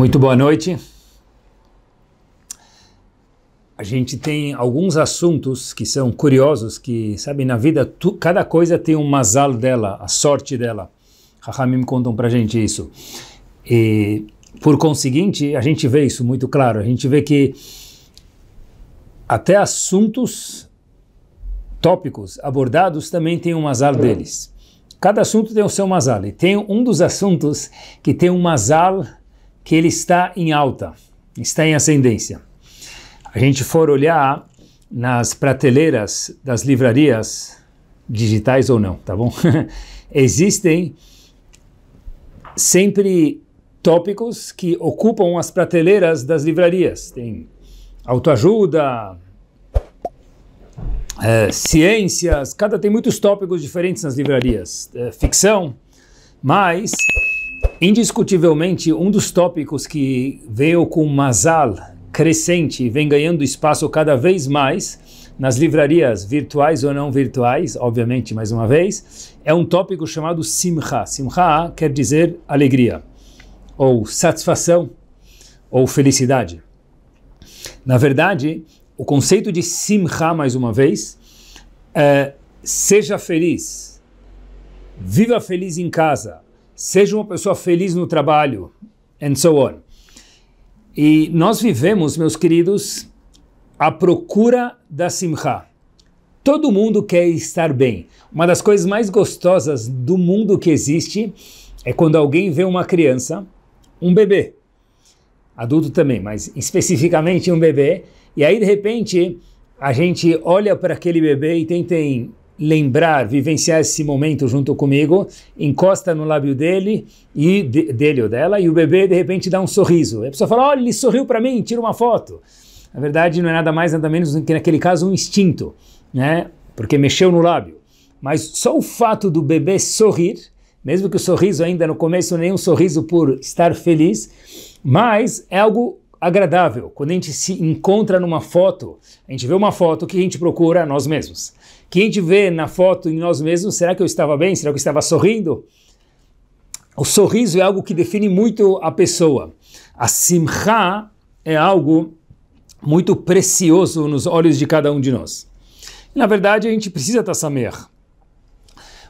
Muito boa noite. A gente tem alguns assuntos que são curiosos, que, sabe, na vida tu, cada coisa tem um mazal dela, a sorte dela. Rahamim contam pra gente isso. E, por conseguinte, a gente vê isso muito claro. A gente vê que até assuntos, tópicos abordados também tem um mazal deles. Cada assunto tem o seu mazal. E tem um dos assuntos que tem um mazal que ele está em alta, está em ascendência. A gente for olhar nas prateleiras das livrarias, digitais ou não, tá bom? Existem sempre tópicos que ocupam as prateleiras das livrarias. Tem autoajuda, é, ciências, cada tem muitos tópicos diferentes nas livrarias, é, ficção, mas Indiscutivelmente, um dos tópicos que veio com Mazal crescente e vem ganhando espaço cada vez mais nas livrarias virtuais ou não virtuais, obviamente, mais uma vez, é um tópico chamado Simcha. Simcha quer dizer alegria, ou satisfação, ou felicidade. Na verdade, o conceito de Simcha, mais uma vez, é seja feliz, viva feliz em casa, seja uma pessoa feliz no trabalho, and so on. E nós vivemos, meus queridos, à procura da simcha. Todo mundo quer estar bem. Uma das coisas mais gostosas do mundo que existe é quando alguém vê uma criança, um bebê, adulto também, mas especificamente um bebê, e aí de repente a gente olha para aquele bebê e tenta lembrar, vivenciar esse momento junto comigo, encosta no lábio dele e de, dele ou dela, e o bebê de repente dá um sorriso. E a pessoa fala: "Olha, ele sorriu para mim, tira uma foto". Na verdade, não é nada mais nada menos do que naquele caso um instinto, né? Porque mexeu no lábio. Mas só o fato do bebê sorrir, mesmo que o sorriso ainda no começo nem um sorriso por estar feliz, mas é algo agradável. Quando a gente se encontra numa foto, a gente vê uma foto que a gente procura nós mesmos que a gente vê na foto em nós mesmos, será que eu estava bem? Será que eu estava sorrindo? O sorriso é algo que define muito a pessoa. A simcha é algo muito precioso nos olhos de cada um de nós. Na verdade, a gente precisa estar samer.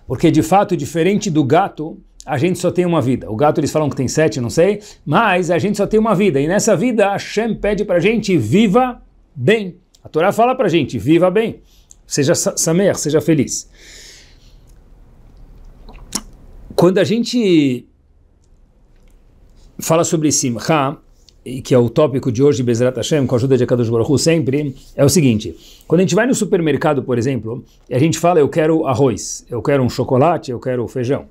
Porque, de fato, diferente do gato, a gente só tem uma vida. O gato, eles falam que tem sete, não sei, mas a gente só tem uma vida. E nessa vida, Hashem pede para a gente, viva bem. A Torá fala para a gente, viva bem seja samer, seja feliz. Quando a gente fala sobre Simcha, que é o tópico de hoje, Bezerra Hashem, com a ajuda de Akadosh Baruch sempre, é o seguinte, quando a gente vai no supermercado, por exemplo, e a gente fala, eu quero arroz, eu quero um chocolate, eu quero feijão.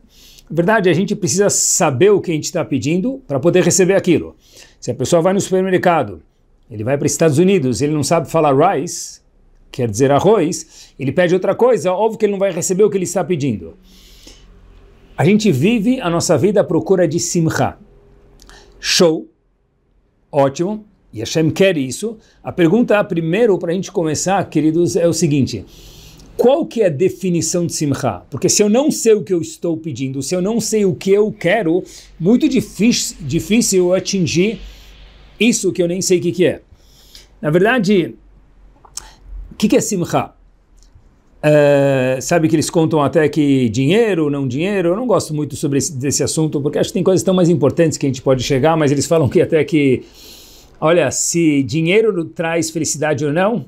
Na verdade, a gente precisa saber o que a gente está pedindo para poder receber aquilo. Se a pessoa vai no supermercado, ele vai para os Estados Unidos, ele não sabe falar rice, quer dizer arroz, ele pede outra coisa, óbvio que ele não vai receber o que ele está pedindo. A gente vive a nossa vida à procura de simcha. Show, ótimo, e Hashem quer isso. A pergunta primeiro para a gente começar, queridos, é o seguinte. Qual que é a definição de simcha? Porque se eu não sei o que eu estou pedindo, se eu não sei o que eu quero, muito difícil, difícil atingir isso que eu nem sei o que, que é. Na verdade, que, que é simcha? É, sabe que eles contam até que dinheiro, não dinheiro. Eu não gosto muito sobre esse, desse assunto, porque acho que tem coisas tão mais importantes que a gente pode chegar, mas eles falam que até que, olha, se dinheiro traz felicidade ou não.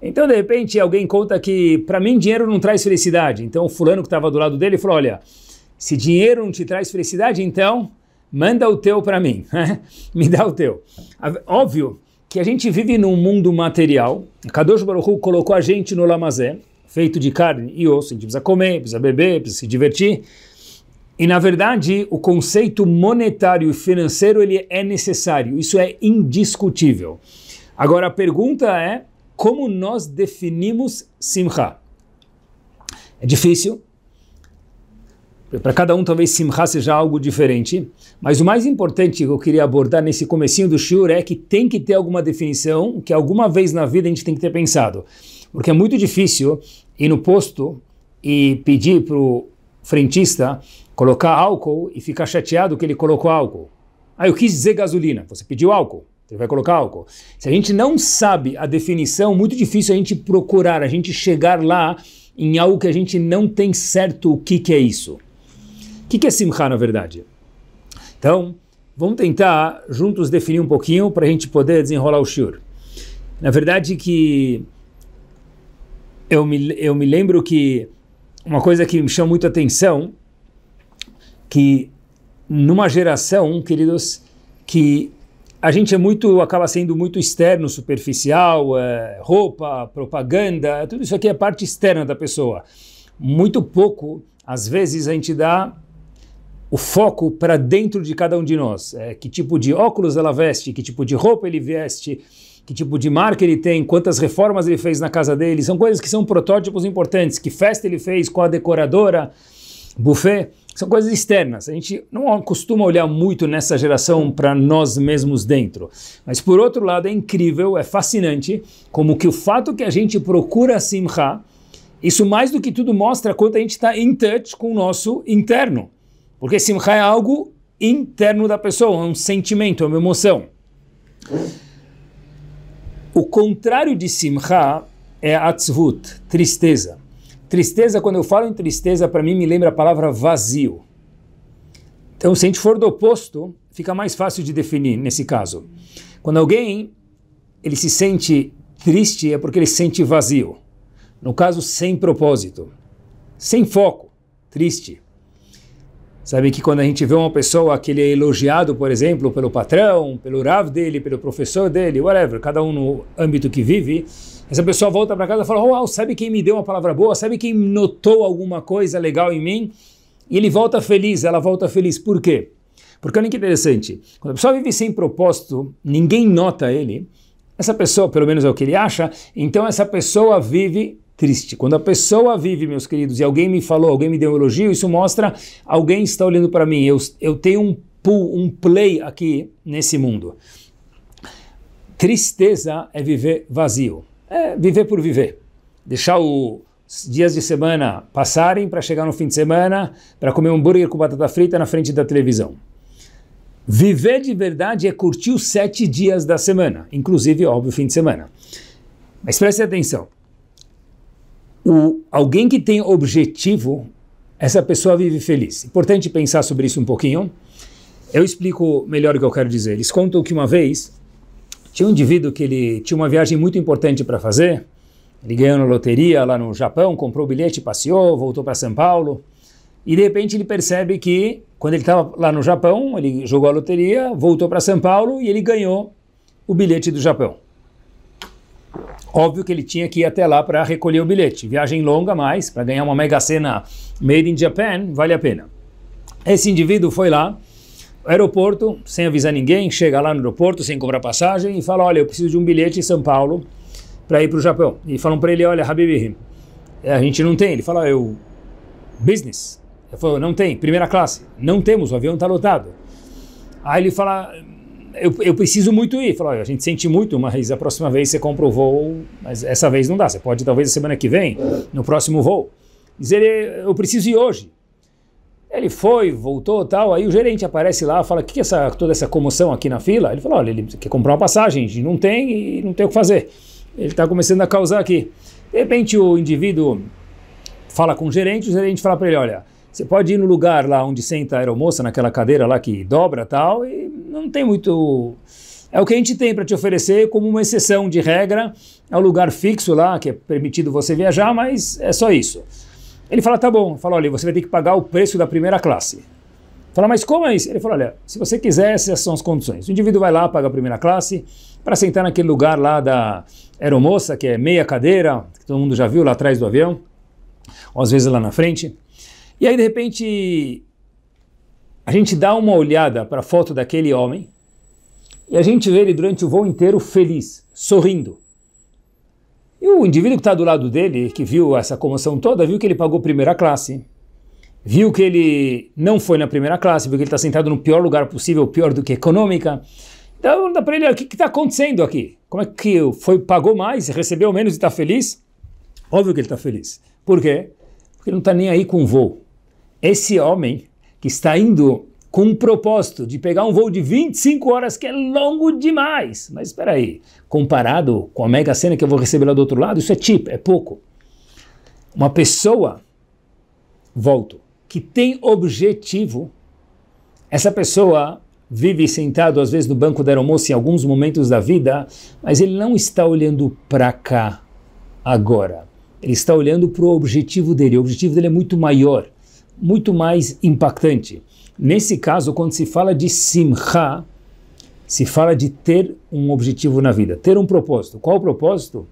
Então, de repente, alguém conta que, para mim, dinheiro não traz felicidade. Então, o fulano que estava do lado dele falou: olha, se dinheiro não te traz felicidade, então manda o teu para mim, né? me dá o teu. Óbvio que a gente vive num mundo material. Kadosh Baruch Hu colocou a gente no lamazé, feito de carne e osso. A gente precisa comer, precisa beber, precisa se divertir. E na verdade, o conceito monetário e financeiro ele é necessário, isso é indiscutível. Agora a pergunta é como nós definimos simcha? É difícil, para cada um talvez simcha seja algo diferente, mas o mais importante que eu queria abordar nesse comecinho do shiur é que tem que ter alguma definição que alguma vez na vida a gente tem que ter pensado, porque é muito difícil ir no posto e pedir para o frentista colocar álcool e ficar chateado que ele colocou álcool. Ah, eu quis dizer gasolina, você pediu álcool ele vai colocar álcool. Se a gente não sabe a definição, é muito difícil a gente procurar, a gente chegar lá em algo que a gente não tem certo o que, que é isso que, que é simcha na verdade? Então, vamos tentar juntos definir um pouquinho para a gente poder desenrolar o Shur. Na verdade que eu me, eu me lembro que uma coisa que me chama muito atenção, que numa geração, queridos, que a gente é muito, acaba sendo muito externo, superficial, é, roupa, propaganda, tudo isso aqui é parte externa da pessoa. Muito pouco, às vezes, a gente dá o foco para dentro de cada um de nós. É, que tipo de óculos ela veste, que tipo de roupa ele veste, que tipo de marca ele tem, quantas reformas ele fez na casa dele. São coisas que são protótipos importantes. Que festa ele fez com a decoradora, buffet. São coisas externas. A gente não costuma olhar muito nessa geração para nós mesmos dentro. Mas por outro lado, é incrível, é fascinante como que o fato que a gente procura simcha, isso mais do que tudo mostra quanto a gente está em touch com o nosso interno. Porque simcha é algo interno da pessoa, é um sentimento, é uma emoção. O contrário de simcha é atzvut, tristeza. Tristeza, quando eu falo em tristeza, para mim me lembra a palavra vazio. Então, se a gente for do oposto, fica mais fácil de definir nesse caso. Quando alguém ele se sente triste é porque ele se sente vazio. No caso, sem propósito, sem foco, triste. Sabe que quando a gente vê uma pessoa que ele é elogiado, por exemplo, pelo patrão, pelo Rav dele, pelo professor dele, whatever, cada um no âmbito que vive, essa pessoa volta para casa e fala: Uau, sabe quem me deu uma palavra boa? Sabe quem notou alguma coisa legal em mim? E ele volta feliz, ela volta feliz. Por quê? Porque olha que interessante, quando a pessoa vive sem propósito, ninguém nota ele, essa pessoa, pelo menos é o que ele acha, então essa pessoa vive triste. Quando a pessoa vive, meus queridos, e alguém me falou, alguém me deu um elogio, isso mostra alguém está olhando para mim. Eu, eu tenho um pull, um play aqui nesse mundo. Tristeza é viver vazio. É viver por viver. Deixar os dias de semana passarem para chegar no fim de semana para comer um hambúrguer com batata frita na frente da televisão. Viver de verdade é curtir os sete dias da semana, inclusive, óbvio, o fim de semana. Mas preste atenção o, alguém que tem objetivo, essa pessoa vive feliz. Importante pensar sobre isso um pouquinho. Eu explico melhor o que eu quero dizer. Eles contam que uma vez tinha um indivíduo que ele tinha uma viagem muito importante para fazer. Ele ganhou na loteria lá no Japão, comprou o bilhete, passeou, voltou para São Paulo. E de repente ele percebe que quando ele estava lá no Japão, ele jogou a loteria, voltou para São Paulo e ele ganhou o bilhete do Japão. Óbvio que ele tinha que ir até lá para recolher o bilhete. Viagem longa, mas para ganhar uma mega cena made in Japan, vale a pena. Esse indivíduo foi lá, aeroporto, sem avisar ninguém, chega lá no aeroporto sem comprar passagem e fala: Olha, eu preciso de um bilhete em São Paulo para ir para o Japão. E falam para ele: Olha, Habib, a gente não tem. Ele fala: Eu. Business. Ele falou: Não tem, primeira classe. Não temos, o avião está lotado. Aí ele fala: eu, eu, preciso muito ir. Falou, a gente sente muito, mas a próxima vez você compra o voo, mas essa vez não dá. Você pode talvez a semana que vem, no próximo voo. Diz ele, eu preciso ir hoje. Ele foi, voltou tal, aí o gerente aparece lá, fala, o que é essa, toda essa comoção aqui na fila? Ele falou, olha, ele quer comprar uma passagem, não tem e não tem o que fazer. Ele está começando a causar aqui. De repente o indivíduo fala com o gerente, o gerente fala para ele, olha, você pode ir no lugar lá onde senta a aeromoça, naquela cadeira lá que dobra tal, e não tem muito. É o que a gente tem para te oferecer como uma exceção de regra. É um lugar fixo lá, que é permitido você viajar, mas é só isso. Ele fala, tá bom. Fala, olha, você vai ter que pagar o preço da primeira classe. Fala, mas como é isso? Ele falou, olha, se você quiser, essas são as condições. O indivíduo vai lá, paga a primeira classe, para sentar naquele lugar lá da aeromoça, que é meia cadeira, que todo mundo já viu lá atrás do avião, ou às vezes lá na frente. E aí, de repente, a gente dá uma olhada para a foto daquele homem e a gente vê ele durante o voo inteiro feliz, sorrindo. E o indivíduo que está do lado dele, que viu essa comoção toda, viu que ele pagou primeira classe, viu que ele não foi na primeira classe, viu que ele está sentado no pior lugar possível, pior do que econômica. Então, dá para ele, ah, o que está acontecendo aqui? Como é que foi pagou mais, recebeu menos e está feliz? Óbvio que ele está feliz. Por quê? Porque ele não está nem aí com o voo. Esse homem que está indo com um propósito de pegar um voo de 25 horas, que é longo demais. Mas espera aí, comparado com a mega cena que eu vou receber lá do outro lado, isso é tip, é pouco. Uma pessoa, volto, que tem objetivo, essa pessoa vive sentado às vezes no banco da aeromoça em alguns momentos da vida, mas ele não está olhando para cá agora. Ele está olhando para o objetivo dele. O objetivo dele é muito maior muito mais impactante. Nesse caso, quando se fala de simcha, se fala de ter um objetivo na vida, ter um propósito. Qual o propósito?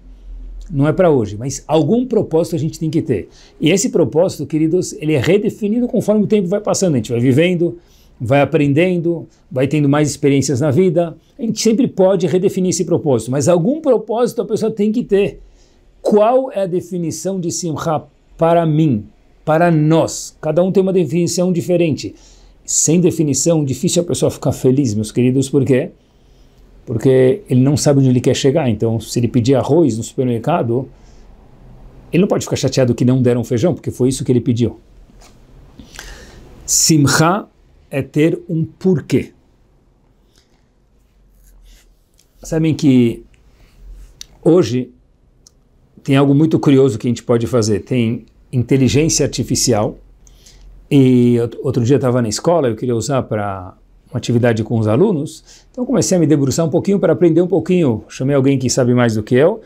Não é para hoje, mas algum propósito a gente tem que ter. E esse propósito, queridos, ele é redefinido conforme o tempo vai passando. A gente vai vivendo, vai aprendendo, vai tendo mais experiências na vida. A gente sempre pode redefinir esse propósito, mas algum propósito a pessoa tem que ter. Qual é a definição de simcha para mim? para nós. Cada um tem uma definição diferente. Sem definição, difícil a pessoa ficar feliz, meus queridos, por quê? Porque ele não sabe onde ele quer chegar. Então, se ele pedir arroz no supermercado, ele não pode ficar chateado que não deram feijão, porque foi isso que ele pediu. Simcha é ter um porquê. Sabem que hoje tem algo muito curioso que a gente pode fazer. Tem inteligência artificial. E outro dia estava na escola, eu queria usar para uma atividade com os alunos, então comecei a me debruçar um pouquinho para aprender um pouquinho. Chamei alguém que sabe mais do que eu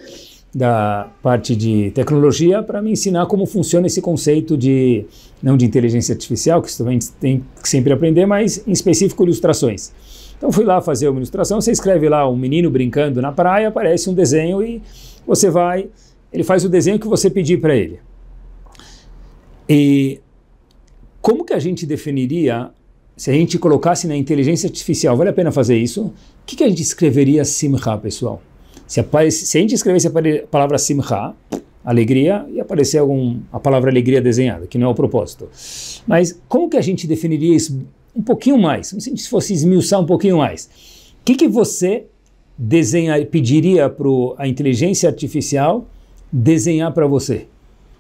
da parte de tecnologia para me ensinar como funciona esse conceito de não de inteligência artificial, que também tem que sempre aprender, mas em específico ilustrações. Então fui lá fazer uma ilustração, você escreve lá um menino brincando na praia, aparece um desenho e você vai, ele faz o desenho que você pedir para ele. E como que a gente definiria, se a gente colocasse na inteligência artificial, vale a pena fazer isso? O que, que a gente escreveria simcha, pessoal? Se, se a gente escrevesse a palavra simcha, alegria, e aparecer algum, a palavra alegria desenhada, que não é o propósito. Mas como que a gente definiria isso um pouquinho mais? Se fosse esmiuçar um pouquinho mais. O que, que você desenhar, pediria para a inteligência artificial desenhar para você?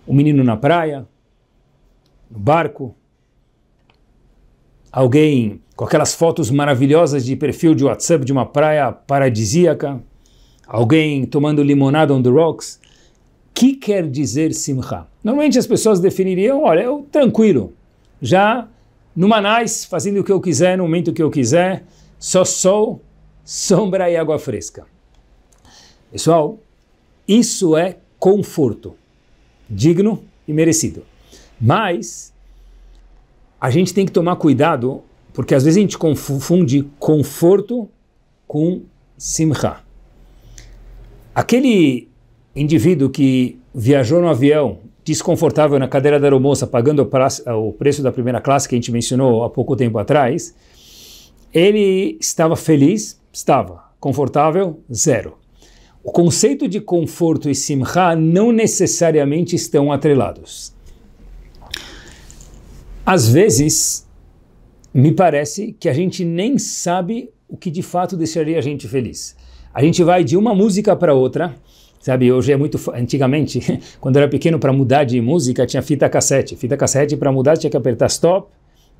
O menino na praia, barco, alguém com aquelas fotos maravilhosas de perfil de WhatsApp de uma praia paradisíaca, alguém tomando limonada on the rocks. que quer dizer simcha? Normalmente as pessoas definiriam, olha, eu tranquilo, já no Manais, fazendo o que eu quiser, no momento que eu quiser, só sol, sombra e água fresca. Pessoal, isso é conforto, digno e merecido. Mas a gente tem que tomar cuidado, porque às vezes a gente confunde conforto com simcha. Aquele indivíduo que viajou no avião desconfortável na cadeira da aeromoça, pagando o preço da primeira classe que a gente mencionou há pouco tempo atrás, ele estava feliz? Estava. Confortável? Zero. O conceito de conforto e simcha não necessariamente estão atrelados. Às vezes, me parece que a gente nem sabe o que de fato deixaria a gente feliz. A gente vai de uma música para outra, sabe? Hoje é muito. Antigamente, quando eu era pequeno, para mudar de música tinha fita cassete. Fita cassete, para mudar, tinha que apertar stop,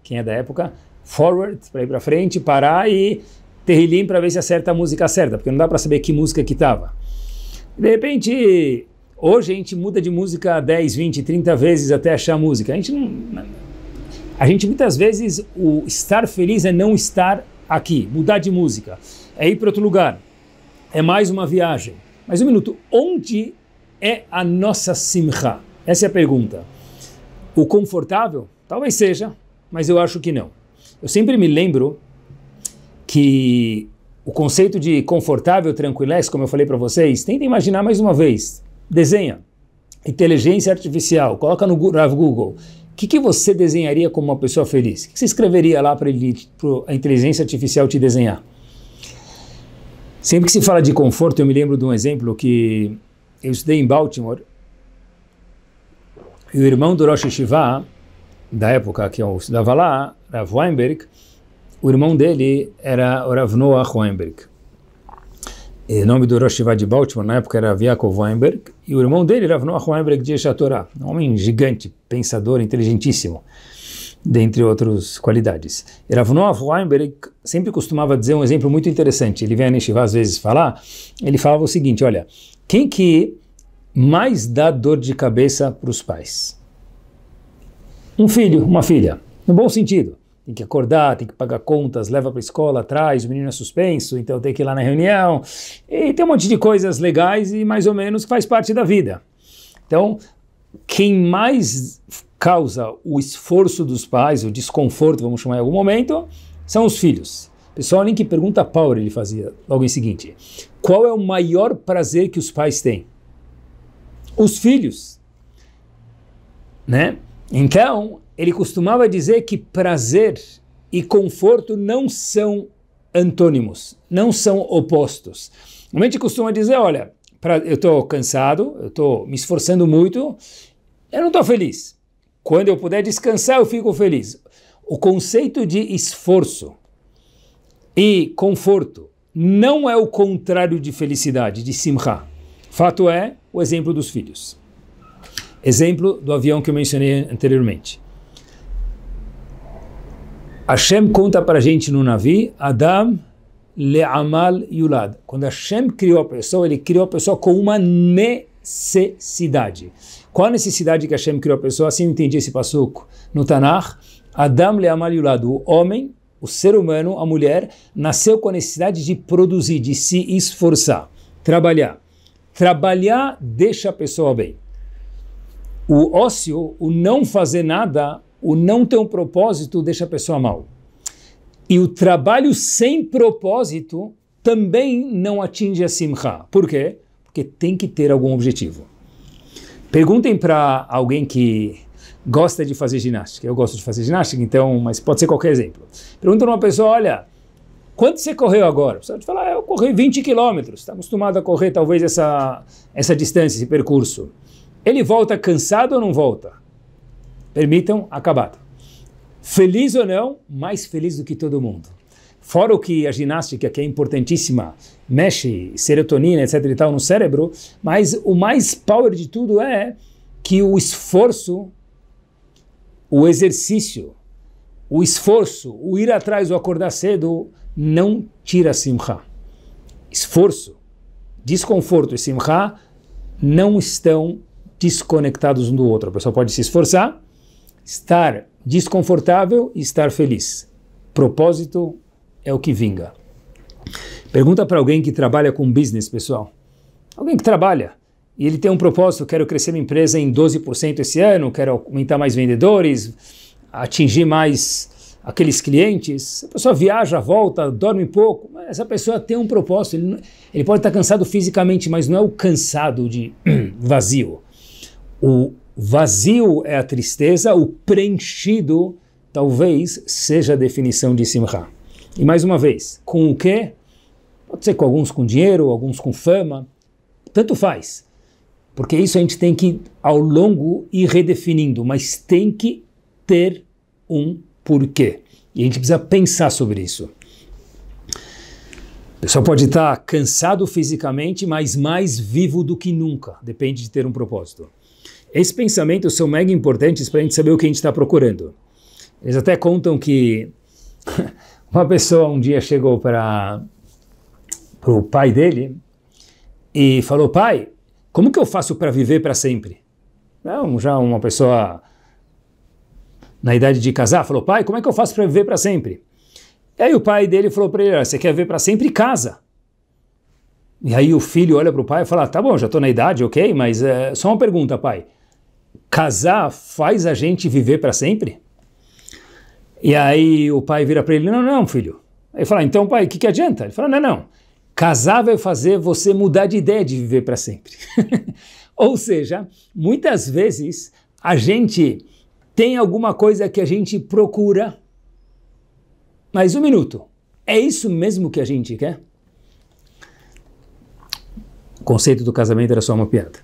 quem é da época, forward, para ir para frente, parar e terrilim para ver se acerta a música certa, porque não dá para saber que música que estava. De repente, hoje a gente muda de música 10, 20, 30 vezes até achar a música. A gente não a gente muitas vezes, o estar feliz é não estar aqui, mudar de música, é ir para outro lugar, é mais uma viagem. Mas um minuto, onde é a nossa simcha? Essa é a pergunta. O confortável? Talvez seja, mas eu acho que não. Eu sempre me lembro que o conceito de confortável, tranquilez, como eu falei para vocês, tenta imaginar mais uma vez. Desenha. Inteligência artificial, coloca no Google o que, que, você desenharia como uma pessoa feliz? O que você escreveria lá para a inteligência artificial te desenhar? Sempre que se fala de conforto, eu me lembro de um exemplo que eu estudei em Baltimore. E o irmão do Rosh Hashivá, da época que eu estudava lá, Rav Weinberg, o irmão dele era Rav Noah Weinberg. o nome do Rosh Hashivá de Baltimore na época era Yaakov Weinberg, e o irmão dele, Rav Noah Weinberg de Echatorá, um homem gigante, pensador, inteligentíssimo, dentre outras qualidades. E Rav Noah Weinberg sempre costumava dizer um exemplo muito interessante. Ele vem a Neshivá às vezes falar, ele falava o seguinte, olha, quem que mais dá dor de cabeça para os pais? Um filho, uma filha, no bom sentido tem que acordar, tem que pagar contas, leva para a escola, traz, o menino é suspenso, então tem que ir lá na reunião. E tem um monte de coisas legais e mais ou menos que faz parte da vida. Então, quem mais causa o esforço dos pais, o desconforto, vamos chamar em algum momento, são os filhos. Pessoal, nem que pergunta Paulo, Power ele fazia logo em seguinte: qual é o maior prazer que os pais têm? Os filhos, né? Então ele costumava dizer que prazer e conforto não são antônimos, não são opostos. A gente costuma dizer, olha, pra, eu estou cansado, eu estou me esforçando muito, eu não estou feliz. Quando eu puder descansar, eu fico feliz. O conceito de esforço e conforto não é o contrário de felicidade, de simra. Fato é o exemplo dos filhos. Exemplo do avião que eu mencionei anteriormente. Hashem conta para a gente no navio, Adam Le'amal Yulad. Quando Hashem criou a pessoa, ele criou a pessoa com uma necessidade. Qual a necessidade que Hashem criou a pessoa? Assim eu entendi esse passuco no Tanakh. Adam Le'amal Yulad, o homem, o ser humano, a mulher, nasceu com a necessidade de produzir, de se esforçar, trabalhar. Trabalhar deixa a pessoa bem. O ócio, o não fazer nada, o não ter um propósito, deixa a pessoa mal. E o trabalho sem propósito também não atinge a simcha. Por quê? Porque tem que ter algum objetivo. Perguntem para alguém que gosta de fazer ginástica. Eu gosto de fazer ginástica, então, mas pode ser qualquer exemplo. Pergunta para uma pessoa: olha, quanto você correu agora? Você pessoa falar, fala: ah, eu corri 20 quilômetros. Está acostumado a correr talvez essa, essa distância, esse percurso. Ele volta cansado ou não volta? Permitam, acabado feliz ou não, mais feliz do que todo mundo. Fora o que a ginástica, que é importantíssima, mexe serotonina, etc e tal no cérebro, mas o mais power de tudo é que o esforço, o exercício, o esforço, o ir atrás, o acordar cedo, não tira simcha. Esforço, desconforto e simcha não estão desconectados um do outro. A pessoa pode se esforçar, estar desconfortável e estar feliz. Propósito é o que vinga. Pergunta para alguém que trabalha com business, pessoal. Alguém que trabalha e ele tem um propósito, quero crescer minha empresa em 12% esse ano, quero aumentar mais vendedores, atingir mais aqueles clientes. A pessoa viaja, volta, dorme pouco, mas essa pessoa tem um propósito. Ele, ele pode estar cansado fisicamente, mas não é o cansado de vazio. O vazio é a tristeza, o preenchido talvez seja a definição de simcha. E mais uma vez, com o quê? Pode ser com alguns com dinheiro, alguns com fama, tanto faz. Porque isso a gente tem que, ao longo, ir redefinindo, mas tem que ter um porquê. E a gente precisa pensar sobre isso. O pessoal pode estar cansado fisicamente, mas mais vivo do que nunca. Depende de ter um propósito. Esses pensamentos são mega importantes para a gente saber o que a gente está procurando. Eles até contam que uma pessoa um dia chegou para o pai dele e falou: Pai, como que eu faço para viver para sempre? Não, já uma pessoa na idade de casar falou: Pai, como é que eu faço para viver para sempre? E aí o pai dele falou para ele: Você quer viver para sempre? Casa. E aí o filho olha para o pai e fala: Tá bom, já estou na idade, ok, mas é, só uma pergunta, pai casar faz a gente viver para sempre? E aí o pai vira para ele: Não, não, filho. Ele fala: Então, pai, o que, que adianta? Ele fala: Não, não. Casar vai fazer você mudar de ideia de viver para sempre. Ou seja, muitas vezes a gente tem alguma coisa que a gente procura. Mas um minuto, é isso mesmo que a gente quer? O conceito do casamento era só uma piada.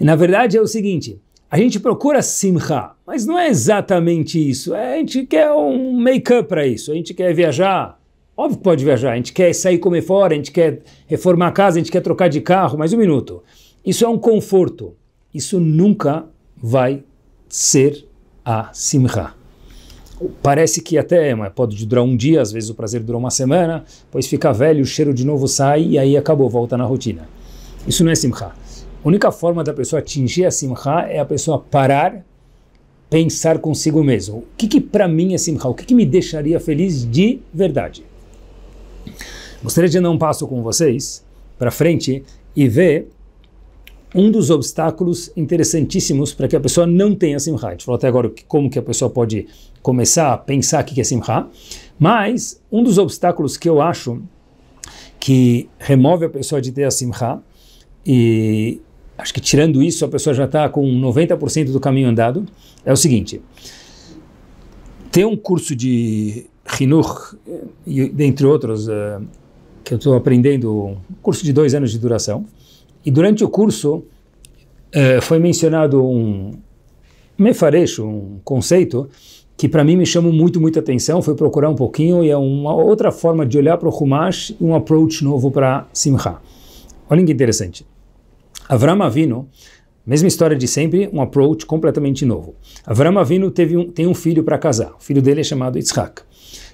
E, na verdade é o seguinte: a gente procura simcha, mas não é exatamente isso. É, a gente quer um make-up para isso. A gente quer viajar. Óbvio que pode viajar. A gente quer sair comer fora, a gente quer reformar a casa, a gente quer trocar de carro. Mais um minuto. Isso é um conforto. Isso nunca vai ser a simcha. Parece que até é, mas pode durar um dia, às vezes o prazer dura uma semana, pois fica velho, o cheiro de novo sai e aí acabou, volta na rotina. Isso não é simcha. A única forma da pessoa atingir a simcha é a pessoa parar, pensar consigo mesmo. O que, que para mim é simcha? O que, que me deixaria feliz de verdade? Gostaria de dar um passo com vocês para frente e ver um dos obstáculos interessantíssimos para que a pessoa não tenha simcha. A gente falou até agora como que a pessoa pode começar a pensar o que é simcha, mas um dos obstáculos que eu acho que remove a pessoa de ter a simcha e acho que tirando isso, a pessoa já está com 90% do caminho andado, é o seguinte: tem um curso de Hinur, eh, dentre outros, eh, que eu estou aprendendo, um curso de dois anos de duração, e durante o curso eh, foi mencionado um mefarecho, um conceito que para mim me chamou muito, muita atenção, foi procurar um pouquinho e é uma outra forma de olhar para o Humash um approach novo para Simcha. Olha que interessante. Avram Avinu, mesma história de sempre, um approach completamente novo. Avram Avinu teve um, tem um filho para casar, o filho dele é chamado Yitzhak.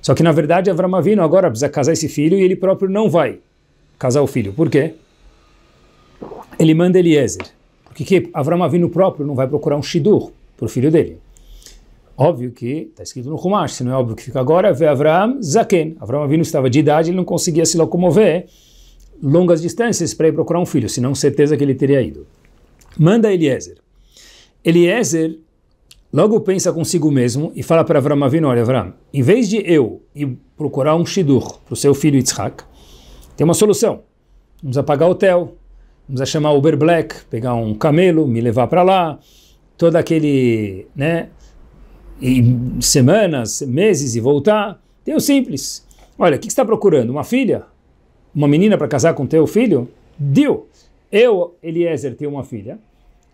Só que na verdade Avram Avinu agora precisa casar esse filho e ele próprio não vai casar o filho. Por quê? Ele manda Eliezer. Porque que Avram Avinu próprio não vai procurar um shidur para o filho dele. Óbvio que está escrito no Rumash, se não é óbvio que fica agora, vê Avram Zaken. Avram Avinu estava de idade, ele não conseguia se locomover longas distâncias para ir procurar um filho, senão certeza que ele teria ido. Manda Eliezer. Eliezer logo pensa consigo mesmo e fala para Avram Avinu, olha Avram, em vez de eu ir procurar um shidur para o seu filho Yitzhak, tem uma solução. Vamos apagar o hotel, vamos chamar Uber Black, pegar um camelo, me levar para lá, todo aquele, né, semanas, meses e voltar. Tem o simples. Olha, o que, que você está procurando? Uma filha? uma menina para casar com teu filho? Deu. Eu, Eliezer, tenho uma filha.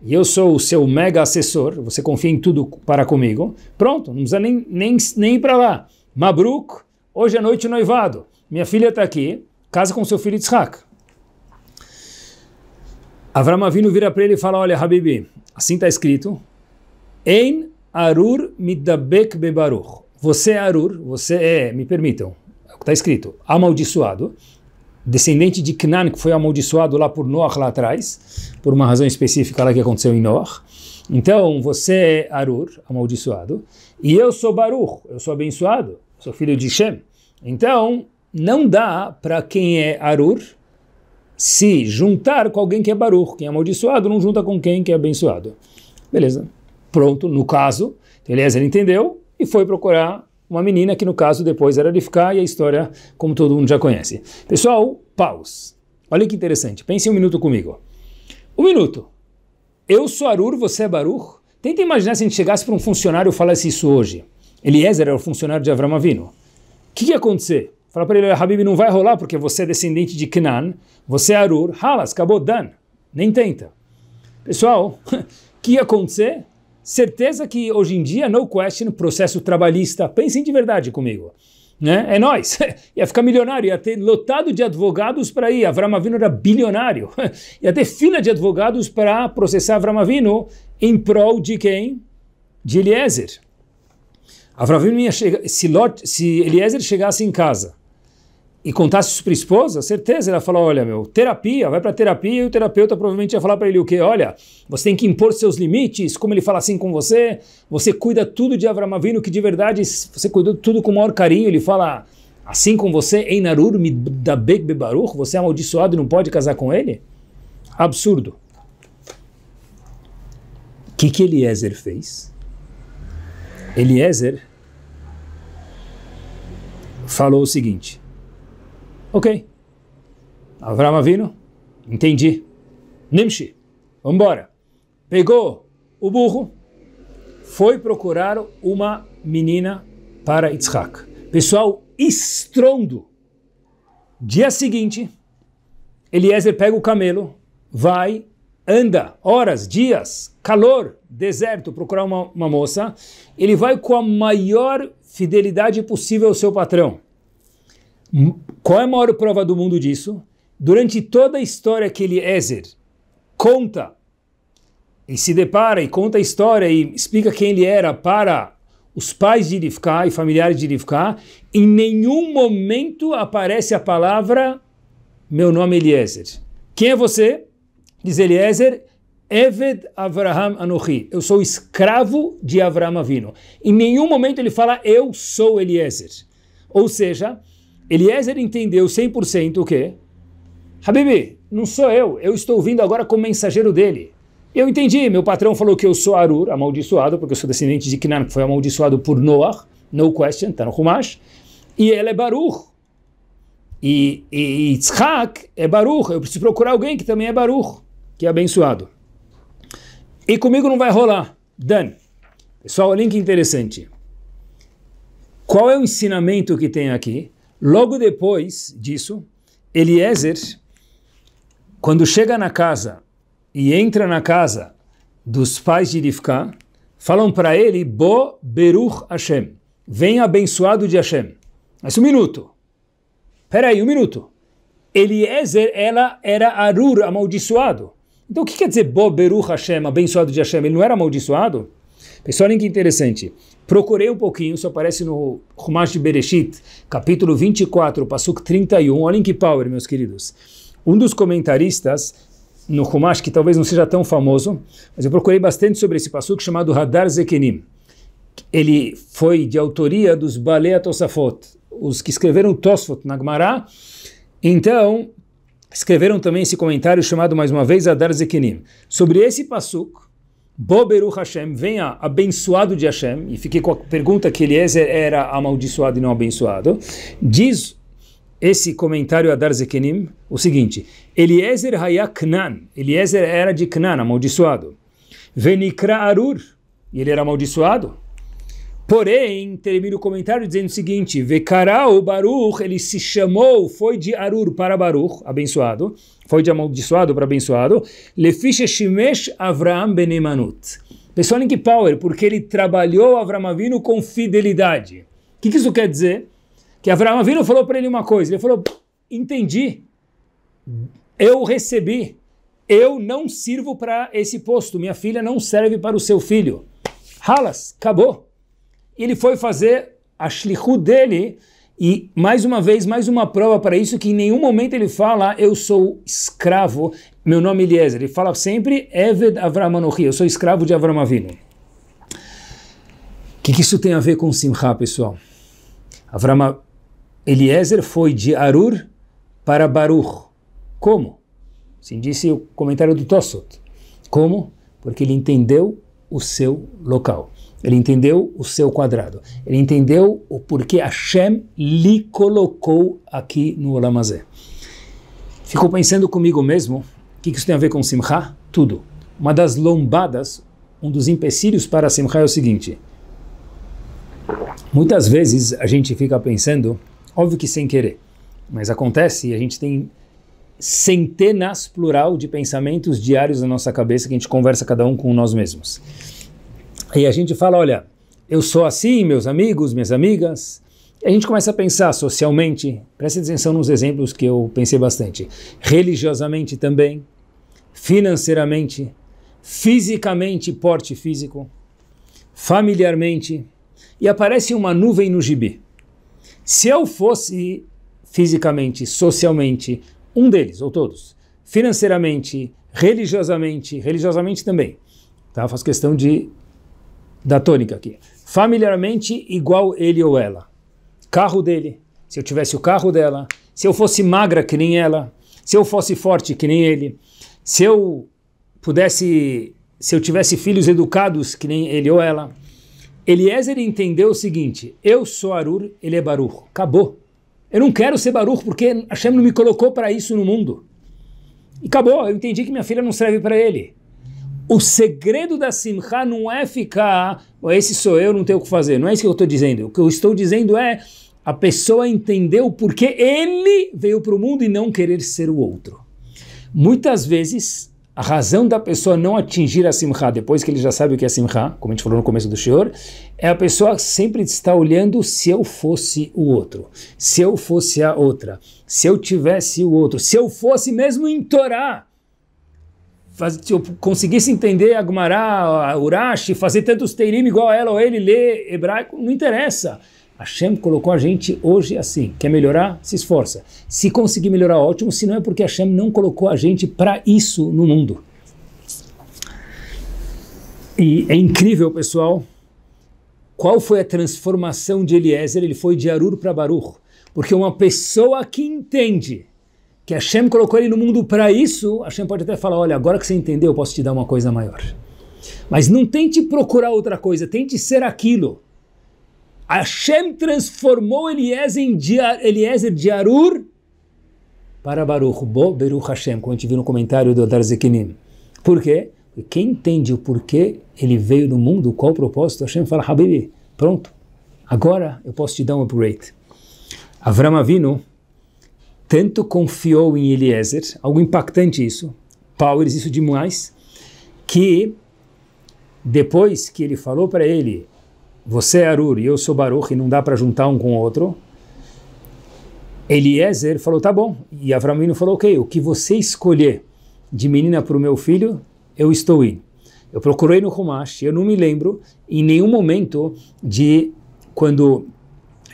E eu sou o seu mega assessor. Você confia em tudo para comigo. Pronto, não precisa nem, nem, nem ir para lá. Mabruk, hoje à noite noivado. Minha filha está aqui. Casa com seu filho Isaac. Avram Avinu vira para ele e fala: Olha, Habibi, assim está escrito. Ein Arur Midabek Bebaruch. Você é Arur, você é, me permitam, é está escrito, amaldiçoado descendente de Canaã que foi amaldiçoado lá por Noah lá atrás, por uma razão específica lá que aconteceu em Noah. Então, você é Arur, amaldiçoado, e eu sou Baruch, eu sou abençoado, sou filho de Shem. Então, não dá para quem é Arur se juntar com alguém que é Baruch. Quem é amaldiçoado não junta com quem que é abençoado. Beleza. Pronto, no caso, Eliezer entendeu e foi procurar uma menina que no caso depois era de ficar e a história, como todo mundo já conhece. Pessoal, paus. Olha que interessante, pense um minuto comigo. Um minuto. Eu sou Arur, você é Baruch? Tenta imaginar se a gente chegasse para um funcionário e falasse isso hoje. Eliezer era o funcionário de Avram Avino. O que, que ia acontecer? Fala para ele, Habib, não vai rolar porque você é descendente de Canaan, você é Arur, Halas, acabou Dan. Nem tenta. Pessoal, o que ia acontecer? Certeza que hoje em dia, no question, processo trabalhista, pensem de verdade comigo. Né? É nós. ia ficar milionário, ia ter lotado de advogados para ir. Avramavino era bilionário. ia ter fila de advogados para processar Avramavino em prol de quem? De Eliezer. Avramavino ia chegar, se, se Eliezer chegasse em casa e contasse isso para a esposa, certeza ela falou: olha, meu, terapia, vai para terapia, e o terapeuta provavelmente ia falar para ele o quê? Olha, você tem que impor seus limites, como ele fala assim com você, você cuida tudo de Avram Avinu, que de verdade você cuidou tudo com o maior carinho. Ele fala assim com você, em Narur, da Bebaruch, você é amaldiçoado e não pode casar com ele? Absurdo. O que, que Eliezer fez? Eliezer falou o seguinte Ok. Avram Avino, entendi. Nimshi, embora, Pegou o burro, foi procurar uma menina para Yitzhak. Pessoal, estrondo. Dia seguinte, Eliezer pega o camelo, vai, anda horas, dias, calor, deserto, procurar uma, uma moça. Ele vai com a maior fidelidade possível ao seu patrão. Qual é a maior prova do mundo disso? Durante toda a história que Eliezer conta e se depara e conta a história e explica quem ele era para os pais de Rivka e familiares de Rivka, em nenhum momento aparece a palavra meu nome é Eliezer. Quem é você? Diz Eliezer, Eved Avraham Anochi. Eu sou escravo de Avraham Avino. Em nenhum momento ele fala eu sou Eliezer. Ou seja, Eliezer entendeu 100% o quê? Habibi, não sou eu, eu estou vindo agora como mensageiro dele. Eu entendi, meu patrão falou que eu sou Arur, amaldiçoado, porque eu sou descendente de Canaan, que foi amaldiçoado por Noah, no question, está no Humash, e ela é Baruch. E, e Yitzhak é Baruch, eu preciso procurar alguém que também é Baruch, que é abençoado. E comigo não vai rolar. Dan, pessoal, olha que interessante. Qual é o ensinamento que tem aqui? Logo depois disso, Eliezer, quando chega na casa e entra na casa dos pais de Rivka, falam para ele, Bo Beruch Hashem, vem abençoado de Hashem. Mas um minuto, peraí, um minuto. Eliezer, ela era Arur, amaldiçoado. Então o que quer dizer Bo Beruch Hashem, abençoado de Hashem? Ele não era amaldiçoado? Pessoal, olhem que interessante. Procurei um pouquinho, isso aparece no Rumash de Bereshit, capítulo 24, Passuk 31. Olhem que power, meus queridos. Um dos comentaristas no Rumash, que talvez não seja tão famoso, mas eu procurei bastante sobre esse Passuk chamado Radar Zekenim. Ele foi de autoria dos Balea Tosafot, os que escreveram Tosfot na Gemara. Então, escreveram também esse comentário chamado mais uma vez Radar Zekenim. Sobre esse Passuk, Boberu Hashem, venha abençoado de Hashem, e fiquei com a pergunta que Eliezer era amaldiçoado e não abençoado, diz esse comentário a Dar Zekenim o seguinte, Eliezer Haya Knan, Eliezer era de Knan, amaldiçoado, Venikra Arur, e ele era amaldiçoado, Porém, termina o comentário dizendo o seguinte: Vekarau Baruch, ele se chamou, foi de Arur para Baruch, abençoado, foi de amaldiçoado para abençoado, Lefiche Shimesh Avraham Benemanut. Pessoal, Link Power, porque ele trabalhou Avraham Avinu com fidelidade. O que, que, isso quer dizer? Que Avraham Avinu falou para ele uma coisa: ele falou, entendi, eu recebi, eu não sirvo para esse posto, minha filha não serve para o seu filho. Halas, acabou e ele foi fazer a shlihu dele, e mais uma vez, mais uma prova para isso, que em nenhum momento ele fala, eu sou escravo, meu nome é Eliezer. Ele fala sempre, Eved Avram Anohi, eu sou escravo de Avraham Avinu. O que, que, isso tem a ver com Simcha, pessoal? Avraham Eliezer foi de Arur para Baruch. Como? Assim disse o comentário do Tossot. Como? Porque ele entendeu o seu local. Ele entendeu o seu quadrado. Ele entendeu o porquê Hashem lhe colocou aqui no Olamazé. Ficou pensando comigo mesmo, o que, isso tem a ver com Simcha? Tudo. Uma das lombadas, um dos empecilhos para Simcha é o seguinte. Muitas vezes a gente fica pensando, óbvio que sem querer, mas acontece e a gente tem centenas, plural, de pensamentos diários na nossa cabeça que a gente conversa cada um com nós mesmos. E a gente fala, olha, eu sou assim, meus amigos, minhas amigas. E a gente começa a pensar socialmente, presta atenção nos exemplos que eu pensei bastante, religiosamente também, financeiramente, fisicamente, porte físico, familiarmente, e aparece uma nuvem no gibi. Se eu fosse fisicamente, socialmente, um deles ou todos, financeiramente, religiosamente, religiosamente também, tá? faço questão de da tônica aqui. Familiarmente igual ele ou ela. Carro dele, se eu tivesse o carro dela, se eu fosse magra que nem ela, se eu fosse forte que nem ele, se eu pudesse, se eu tivesse filhos educados que nem ele ou ela. Eliezer entendeu o seguinte: eu sou Arur, ele é Baruch. Acabou. Eu não quero ser Baruch porque Hashem não me colocou para isso no mundo. E acabou, eu entendi que minha filha não serve para ele. O segredo da simcha não é ficar, esse sou eu, não tenho o que fazer. Não é isso que eu estou dizendo. O que eu estou dizendo é a pessoa entendeu o porquê ele veio para o mundo e não querer ser o outro. Muitas vezes, a razão da pessoa não atingir a simcha, depois que ele já sabe o que é simcha, como a gente falou no começo do Senhor, é a pessoa sempre estar olhando se eu fosse o outro, se eu fosse a outra, se eu tivesse o outro, se eu fosse mesmo em Torá faz, eu conseguisse entender Agumará, Urashi, fazer tantos Teirim igual ela ou ele, ler hebraico, não interessa. Hashem colocou a gente hoje assim. Quer melhorar? Se esforça. Se conseguir melhorar, ótimo. Se não é porque Hashem não colocou a gente para isso no mundo. E é incrível, pessoal, qual foi a transformação de Eliezer. Ele foi de Arur para Baruch. Porque uma pessoa que entende que Hashem colocou ele no mundo para isso, Hashem pode até falar: olha, agora que você entendeu, eu posso te dar uma coisa maior. Mas não tente procurar outra coisa, tente ser aquilo. Hashem transformou Eliezer, em Diar, Eliezer de Arur para Baruch, Bo Beruch Hashem, como a gente viu no comentário do Adar Zekinim. Por quê? Porque quem entende o porquê ele veio no mundo, qual o propósito, Hashem fala, Habibi, pronto, agora eu posso te dar um upgrade. Avram Avinu, tanto confiou em Eliezer, algo impactante isso, Powers isso demais, que depois que ele falou para ele, você é Arur e eu sou Baruch e não dá para juntar um com o outro, Eliezer falou, tá bom. E Avramino falou, ok, o que você escolher de menina para o meu filho, eu estou indo. Eu procurei no Rumash, eu não me lembro em nenhum momento de quando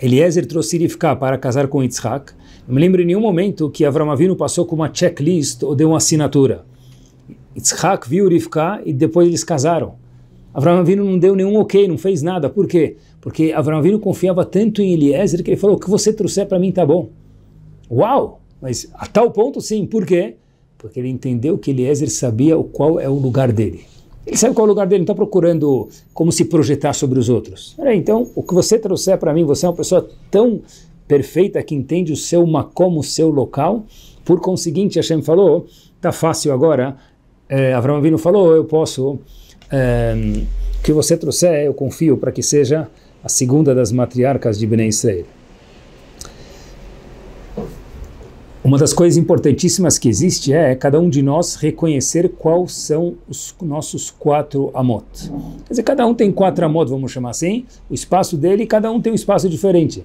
Eliezer trouxe ficar para casar com Yitzhak, não me lembro em nenhum momento que Avram Avinu passou com uma checklist ou deu uma assinatura. Yitzhak viu Rivka e depois eles casaram. Avram Avinu não deu nenhum ok, não fez nada. Por quê? Porque Avram Avinu confiava tanto em Eliezer que ele falou: o que você trouxer para mim tá bom. Uau! Mas a tal ponto, sim. Por quê? Porque ele entendeu que Eliezer sabia o qual é o lugar dele. Ele sabe qual é o lugar dele, não está procurando como se projetar sobre os outros. então, o que você trouxer para mim, você é uma pessoa tão perfeita que entende o seu macomo, o seu local. Por conseguinte, Hashem falou, tá fácil agora. É, Avram Avinu falou, eu posso é, que você trouxer, eu confio para que seja a segunda das matriarcas de Bnei Israel. Uma das coisas importantíssimas que existe é cada um de nós reconhecer quais são os nossos quatro amot. Quer dizer, cada um tem quatro amot, vamos chamar assim, o espaço dele, e cada um tem um espaço diferente.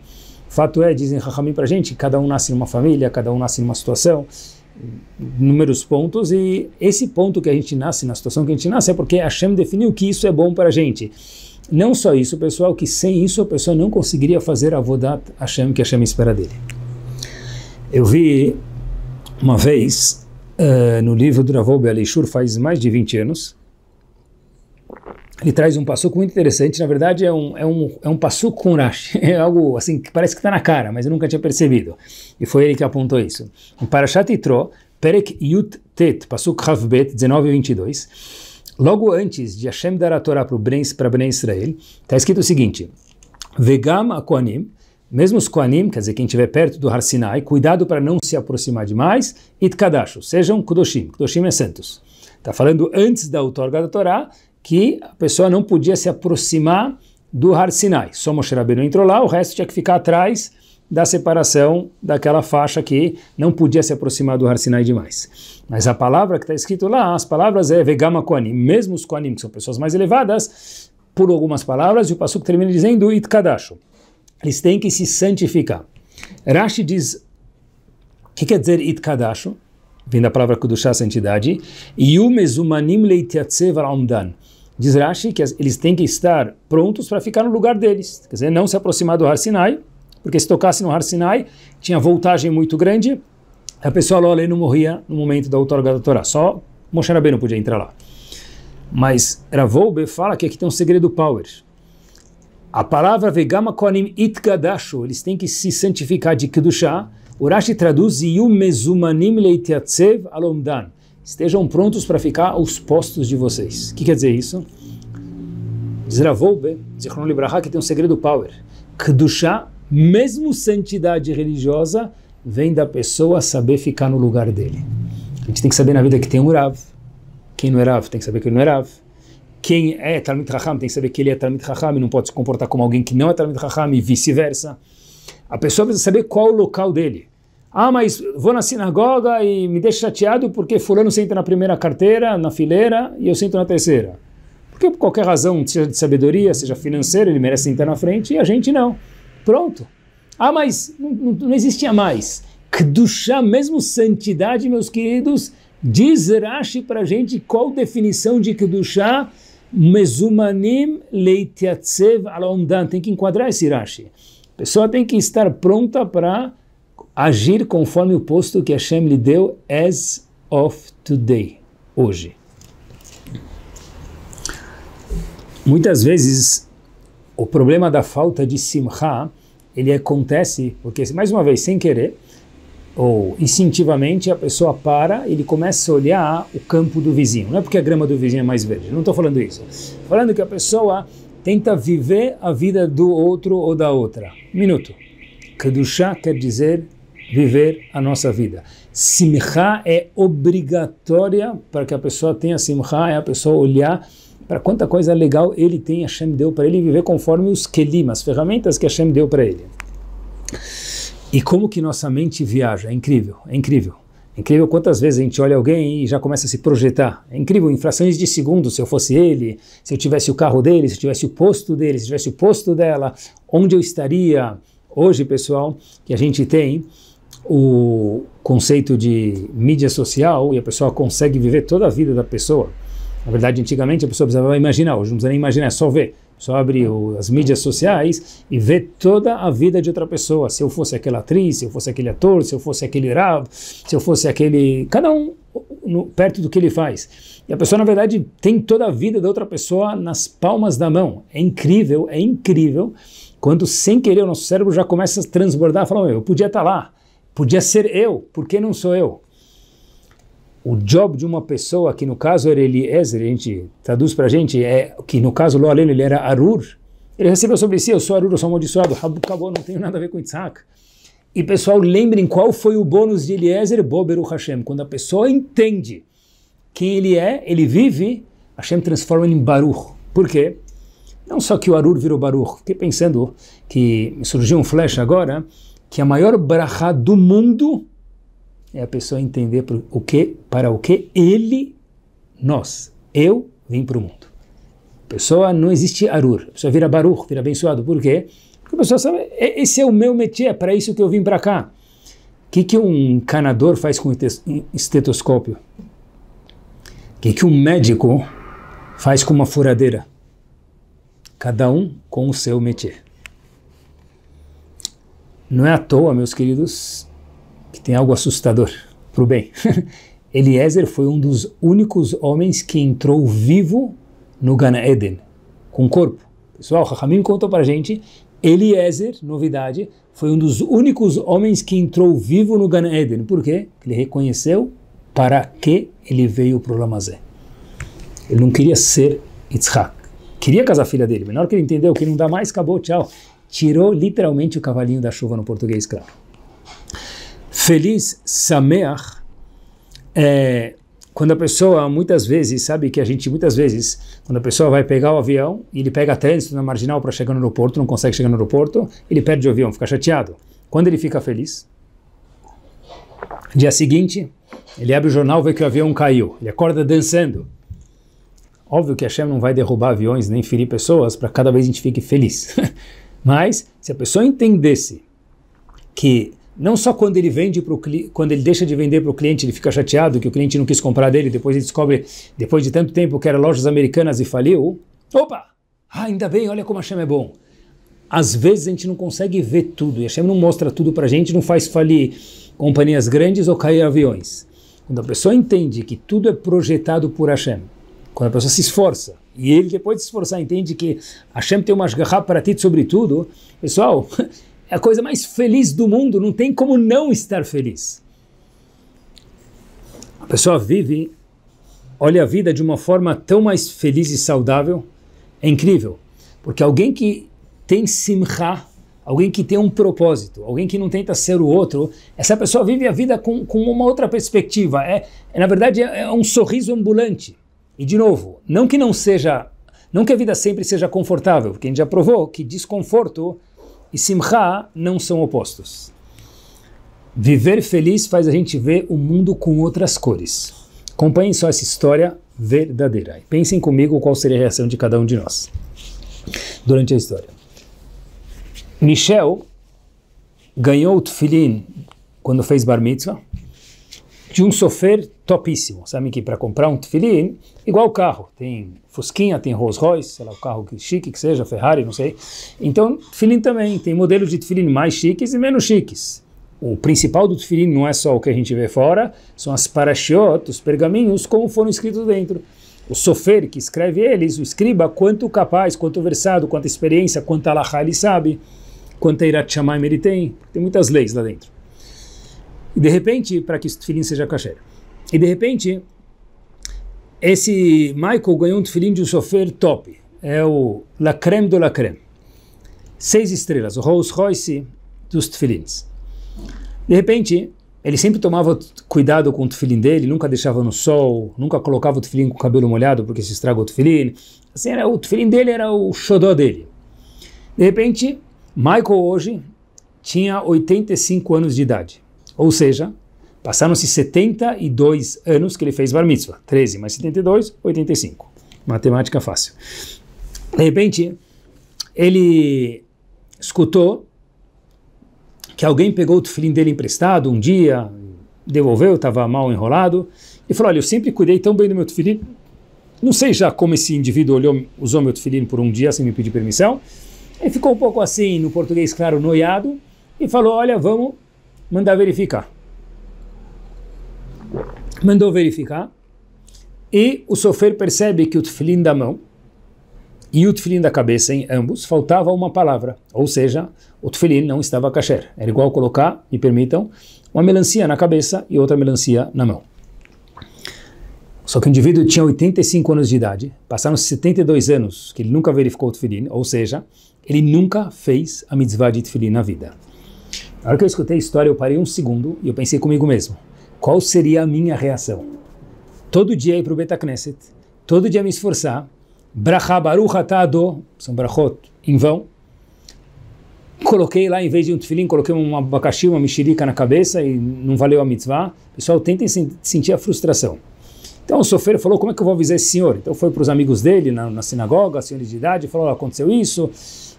Fato é, dizem Rahamim para a gente, cada um nasce numa família, cada um nasce numa situação, inúmeros pontos, e esse ponto que a gente nasce, na situação que a gente nasce, é porque Hashem definiu que isso é bom para a gente. Não só isso, pessoal, que sem isso a pessoa não conseguiria fazer a Vodat Hashem que Hashem espera dele. Eu vi uma vez uh, no livro do Ravol Belishur faz mais de 20 anos, ele traz um passuco muito interessante, na verdade é um, é um, é um passuco com Rashi, é algo assim que parece que está na cara, mas eu nunca tinha percebido, e foi ele que apontou isso. Em Parashat Yitro, Perek Yut Tet, passuco Havbet, 19 e 22, logo antes de Hashem dar a Torá para Bnei Israel, está escrito o seguinte, Vegam Akoanim, mesmo os Koanim, quer dizer, quem estiver perto do Har Sinai, cuidado para não se aproximar demais, It Kadashu, sejam Kudoshim, Kudoshim é santos. Está falando antes da outorga da Torá que a pessoa não podia se aproximar do Har Sinai. Só Moshe Rabbeinu entrou lá, o resto tinha que ficar atrás da separação daquela faixa que não podia se aproximar do Har Sinai demais. Mas a palavra que está escrito lá, as palavras é Vegama Koanim, mesmo os Koanim, que são pessoas mais elevadas, por algumas palavras, e o Passuco termina dizendo Itkadasho. Eles têm que se santificar. Rashi diz, o que quer dizer Itkadasho? Vem da palavra Kudushá, santidade. Yumezumanim leitiatsev al-amdan Diz Rashi que eles têm que estar prontos para ficar no lugar deles, quer dizer, não se aproximar do Har Sinai, porque se tocasse no Har Sinai, tinha voltagem muito grande, a pessoa Lolei não morria no momento da outorga da Torá, só Moshe Rabbeinu podia entrar lá. Mas Ravolbe fala que aqui tem um segredo power. A palavra Vegama Konim Itkadashu, eles têm que se santificar de Kedushah, Urashi traduz Yumezumanim Leitiatsev Alomdan. Estejam prontos para ficar aos postos de vocês. O que quer dizer isso? Zravouber, Zichron Libraha, que tem um segredo power. Kedushá, mesmo santidade religiosa, vem da pessoa saber ficar no lugar dele. A gente tem que saber na vida que tem um Rav. Quem não é Rav tem que saber que ele não é Rav. Quem é Talmud Raham tem que saber que ele é Talmud Raham e não pode se comportar como alguém que não é Talmud Raham e vice-versa. A pessoa precisa saber qual o local dele. Ah, mas vou na sinagoga e me deixo chateado porque fulano senta na primeira carteira, na fileira, e eu sento na terceira por qualquer razão, seja de sabedoria, seja financeira, ele merece entrar na frente e a gente não. Pronto. Ah, mas não, não, não existia mais. Kedushá, mesmo santidade, meus queridos, diz Rashi para a gente qual definição de Kedushá Mezumanim leitiatsev alondan. Tem que enquadrar esse Rashi. A pessoa tem que estar pronta para agir conforme o posto que Hashem lhe deu as of today, hoje. Muitas vezes o problema da falta de simcha ele acontece porque mais uma vez sem querer ou instintivamente a pessoa para, ele começa a olhar o campo do vizinho. Não é porque a grama do vizinho é mais verde. Não estou falando isso. Falando que a pessoa tenta viver a vida do outro ou da outra. Minuto. Kedushá quer dizer viver a nossa vida. Simcha é obrigatória para que a pessoa tenha simcha, é a pessoa olhar para quanta coisa legal ele tem, Hashem deu para ele viver conforme os kelim, as ferramentas que Hashem deu para ele. E como que nossa mente viaja, é incrível, é incrível. É incrível quantas vezes a gente olha alguém e já começa a se projetar. É incrível, em frações de segundos, se eu fosse ele, se eu tivesse o carro dele, se eu tivesse o posto dele, se eu tivesse o posto dela, onde eu estaria hoje, pessoal, que a gente tem o conceito de mídia social e a pessoa consegue viver toda a vida da pessoa na verdade, antigamente a pessoa precisava imaginar, hoje não precisa nem imaginar, é só ver. Só abre o, as mídias sociais e vê toda a vida de outra pessoa. Se eu fosse aquela atriz, se eu fosse aquele ator, se eu fosse aquele rabo, se eu fosse aquele. Cada um no, perto do que ele faz. E a pessoa, na verdade, tem toda a vida da outra pessoa nas palmas da mão. É incrível, é incrível quando, sem querer, o nosso cérebro já começa a transbordar e falar: eu podia estar tá lá, podia ser eu, por que não sou eu? o job de uma pessoa, que no caso era Eliezer, a gente traduz para a gente, é, que no caso Ló Aleno ele era Arur, ele recebeu sobre si, eu sou Arur, eu sou amaldiçoado, acabou, não tenho nada a ver com Isaac. E pessoal, lembrem qual foi o bônus de Eliezer, Boberu Hashem, quando a pessoa entende quem ele é, ele vive, Hashem transforma ele em Baruch. Por quê? Não só que o Arur virou Baruch, fiquei pensando que surgiu um flash agora, que a maior brachá do mundo é a pessoa entender o que, para o que ele, nós, eu vim para o mundo. A pessoa não existe arur, a pessoa vira baruch, vira abençoado. Por quê? Porque a pessoa sabe, esse é o meu métier, é para isso que eu vim para cá. O que, que um canador faz com estetoscópio? O que, que um médico faz com uma furadeira? Cada um com o seu métier. Não é à toa, meus queridos, tem algo assustador para o bem. Eliezer foi um dos únicos homens que entrou vivo no Gana Eden, com corpo. Pessoal, Rahamim contou para a gente, Eliezer, novidade, foi um dos únicos homens que entrou vivo no Gana Eden. Por quê? Ele reconheceu para que ele veio para o Lamazé. Ele não queria ser Yitzhak. Queria casar a filha dele, menor que ele entendeu que não dá mais, acabou, tchau. Tirou literalmente o cavalinho da chuva no português, claro. Feliz Sameach é quando a pessoa muitas vezes, sabe que a gente muitas vezes, quando a pessoa vai pegar o avião e ele pega trânsito na marginal para chegar no aeroporto, não consegue chegar no aeroporto, ele perde o avião, fica chateado. Quando ele fica feliz? Dia seguinte, ele abre o jornal vê que o avião caiu, ele acorda dançando. Óbvio que a Shem não vai derrubar aviões nem ferir pessoas para cada vez a gente fique feliz. Mas se a pessoa entendesse que não só quando ele vende pro, quando ele deixa de vender para o cliente, ele fica chateado que o cliente não quis comprar dele, depois ele descobre, depois de tanto tempo, que era lojas americanas e faliu. Opa! Ah, ainda bem, olha como a chama é bom. Às vezes a gente não consegue ver tudo, e a chama não mostra tudo para a gente, não faz falir companhias grandes ou cair aviões. Quando a pessoa entende que tudo é projetado por Hashem, quando a pessoa se esforça, e ele depois de se esforçar entende que Hashem tem umas garrafas para ti sobre tudo, pessoal, é a coisa mais feliz do mundo, não tem como não estar feliz. A pessoa vive, olha a vida de uma forma tão mais feliz e saudável, é incrível. Porque alguém que tem simcha, alguém que tem um propósito, alguém que não tenta ser o outro, essa pessoa vive a vida com, com uma outra perspectiva. É, é na verdade é, é um sorriso ambulante. E de novo, não que não seja, não que a vida sempre seja confortável, porque a gente já provou que desconforto e simcha não são opostos. Viver feliz faz a gente ver o mundo com outras cores. Acompanhem só essa história verdadeira. E pensem comigo qual seria a reação de cada um de nós durante a história. Michel ganhou o tefilin quando fez bar mitzvah de um sofer topíssimo. Sabe que para comprar um tefilin igual o carro, tem Fusquinha, tem Rolls Royce, sei lá, o carro que chique que seja, Ferrari, não sei. Então, tefilin também, tem modelos de tefilin mais chiques e menos chiques. O principal do tefilin não é só o que a gente vê fora, são as parashiot, os pergaminhos, como foram escritos dentro. O sofer que escreve eles, o escriba, quanto capaz, quanto versado, quanta experiência, quanta alahá ele sabe, quanta irat ele tem. Tem muitas leis lá dentro. E de repente, para que o tefilim seja kasher. E de repente, esse Michael ganhou um tefilim de um chofer top. É o La Creme de la Creme. Seis estrelas, o Rolls Royce dos tefilins. De repente, ele sempre tomava cuidado com o tefilim dele, nunca deixava no sol, nunca colocava o tefilim com o cabelo molhado porque se estraga o tefilim. Assim, era, o tefilim dele era o xodó dele. De repente, Michael hoje tinha 85 anos de idade. Ou seja, passaram-se 72 anos que ele fez bar mitzvah. 13 mais 72, 85. Matemática fácil. De repente, ele escutou que alguém pegou o tefilim dele emprestado um dia, devolveu, estava mal enrolado, e falou, olha, eu sempre cuidei tão bem do meu tefilim, não sei já como esse indivíduo olhou, usou meu tefilim por um dia sem me pedir permissão, ele ficou um pouco assim, no português claro, noiado, e falou, olha, vamos manda verificar. Mandou verificar. E o sofer percebe que o tefilim da mão e o tefilim da cabeça, em ambos, faltava uma palavra. Ou seja, o tefilim não estava kasher. Era igual colocar, me permitam, uma melancia na cabeça e outra melancia na mão. Só que o indivíduo tinha 85 anos de idade, passaram 72 anos que ele nunca verificou o tefilim, ou seja, ele nunca fez a mitzvah de tefilim na vida. Na hora que eu escutei a história, eu parei um segundo e eu pensei comigo mesmo: qual seria a minha reação? Todo dia ir para o Betakneset, todo dia me esforçar, brachá baruch atado, são brachot, em vão. Coloquei lá, em vez de um tefilim, coloquei um abacaxi, uma mexerica na cabeça e não valeu a mitzvah. Pessoal, tentem sentir a frustração. Então o sofeiro falou: Como é que eu vou avisar esse senhor? Então foi para os amigos dele na, na sinagoga, senhores de idade, falou: Aconteceu isso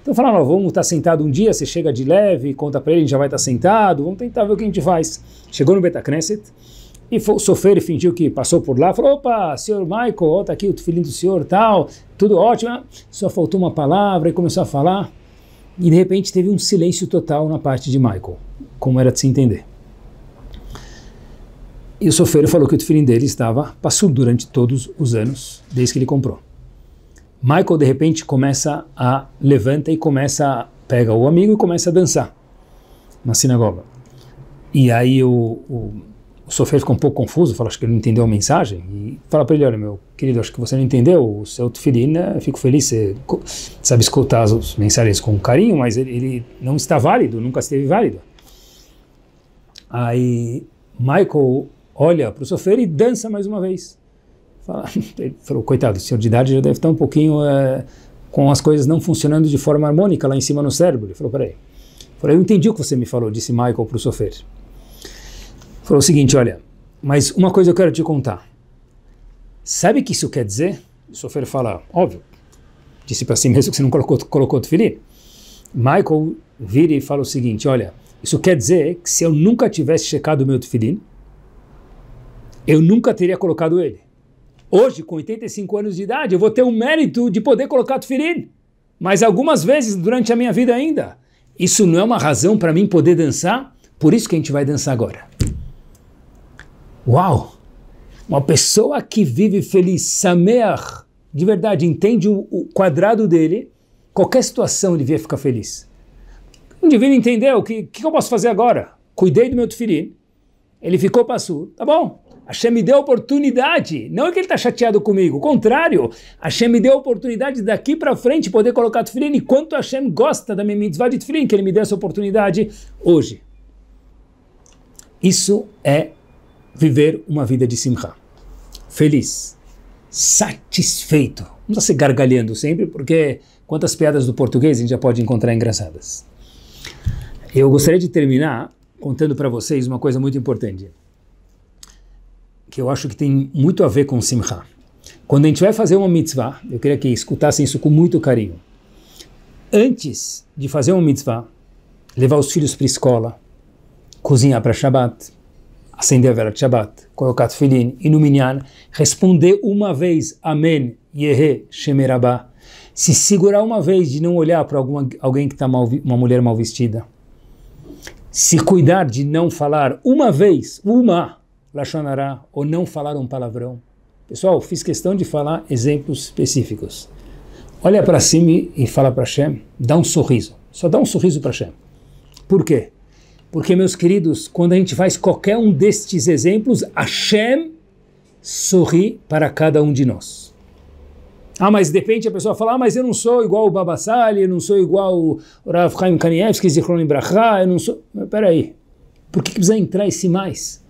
então falaram, ah, vamos estar tá sentado um dia, você chega de leve, conta para ele, a gente já vai estar tá sentado, vamos tentar ver o que a gente faz. Chegou no Betacneset e foi, sofrer e fingiu que passou por lá, falou, opa, senhor Michael, está tá aqui o filhinho do senhor, tal, tudo ótimo, ah, só faltou uma palavra e começou a falar. E de repente teve um silêncio total na parte de Michael, como era de se entender. E o sofeiro falou que o filhinho dele estava passou durante todos os anos, desde que ele comprou. Michael de repente começa a levanta e começa pega o amigo e começa a dançar na sinagoga. E aí o, o, o fica um pouco confuso, fala acho que ele não entendeu a mensagem e fala para ele olha meu querido acho que você não entendeu o seu tefilin. né? fico feliz você sabe escutar as mensagens com carinho, mas ele, ele não está válido, nunca esteve válido. Aí Michael olha para o Sofer e dança mais uma vez. Ele falou, coitado, o senhor de idade já deve estar um pouquinho é, com as coisas não funcionando de forma harmônica lá em cima no cérebro. Ele falou, peraí. Eu falei, eu entendi o que você me falou, disse Michael para o Sofer. Ele falou o seguinte, olha, mas uma coisa eu quero te contar. Sabe o que isso quer dizer? O Sofer fala, óbvio. Disse para si mesmo que você não colocou, colocou tefilim. Michael vira e fala o seguinte, olha, isso quer dizer que se eu nunca tivesse checado o meu tefilim, eu nunca teria colocado ele. Hoje, com 85 anos de idade, eu vou ter o mérito de poder colocar tefilim, mas algumas vezes durante a minha vida ainda. Isso não é uma razão para mim poder dançar? Por isso que a gente vai dançar agora. Uau! Uma pessoa que vive feliz, Sameach, de verdade, entende o quadrado dele, qualquer situação ele via ficar feliz. O indivíduo entendeu, o que, que eu posso fazer agora? Cuidei do meu tefilim, ele ficou passou, tá bom, Hashem me deu oportunidade. Não é que ele está chateado comigo. O contrário, Hashem me deu oportunidade daqui para frente poder colocar tefilin. E quanto Hashem gosta da minha mitzvah de tefilin, que ele me deu essa oportunidade hoje. Isso é viver uma vida de simcha. Feliz. Satisfeito. Não está se gargalhando sempre, porque quantas piadas do português a gente já pode encontrar engraçadas. Eu gostaria de terminar contando para vocês uma coisa muito importante que eu acho que tem muito a ver com Simcha. Quando a gente vai fazer uma mitzvah, eu queria que escutassem isso com muito carinho. Antes de fazer uma mitzvah, levar os filhos para a escola, cozinhar para Shabbat, acender a vela de Shabbat, colocar tefilin e no minyan, responder uma vez Amém, Yehe, Shemerabá. Se segurar uma vez de não olhar para alguma, alguém que está uma mulher mal vestida. Se cuidar de não falar uma vez, uma, Lachonará ou não falar um palavrão. Pessoal, fiz questão de falar exemplos específicos. Olha para cima e fala para Hashem, dá um sorriso. Só dá um sorriso para Hashem. Por quê? Porque, meus queridos, quando a gente faz qualquer um destes exemplos, Hashem sorri para cada um de nós. Ah, mas de repente a pessoa fala, ah, mas eu não sou igual o Babassali, eu não sou igual o Rav Chaim Kanievski, Zichron Ibrahá, eu não sou... Mas peraí, por que, que precisa entrar esse mais?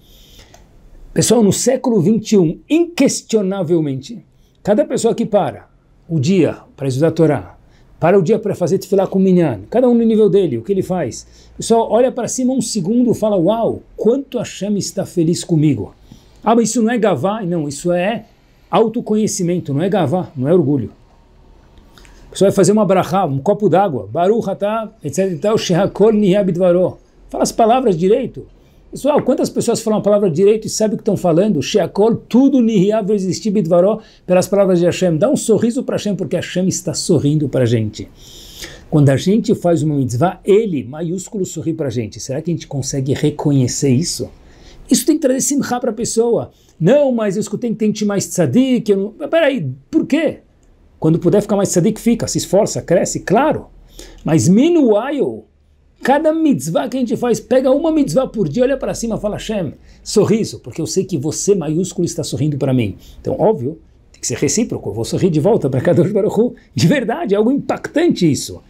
Pessoal, no século 21, inquestionavelmente, cada pessoa que para o dia para estudar a Torá, para o dia para fazer tefilá com o minyan, cada um no nível dele, o que ele faz. Pessoal, olha para cima um segundo fala, uau, quanto Hashem está feliz comigo. Ah, mas isso não é gavá? Não, isso é autoconhecimento, não é gavá, não é orgulho. O pessoal vai fazer uma brachá, um copo d'água, baruch atá, etc. Fala as palavras direito. Pessoal, quantas pessoas falam a palavra direito e sabem o que estão falando? Sheakol, tudo nihiav existibidvaró, tipo pelas palavras de Hashem. Dá um sorriso para Hashem, porque Hashem está sorrindo para a gente. Quando a gente faz uma mitzvah, ele, maiúsculo, sorri para a gente. Será que a gente consegue reconhecer isso? Isso tem que trazer simchá para a pessoa. Não, mas eu escutei que tem que te mais tzadik. Eu não... Mas peraí, por quê? Quando puder ficar mais tzadik, fica, se esforça, cresce, claro. Mas meanwhile, Cada mitzvah que a gente faz, pega uma mitzvah por dia, olha para cima, fala Hashem, sorriso, porque eu sei que você maiúsculo está sorrindo para mim. Então, óbvio, tem que ser recíproco, eu vou sorrir de volta para cada Baruch Hu. De verdade, é algo impactante isso.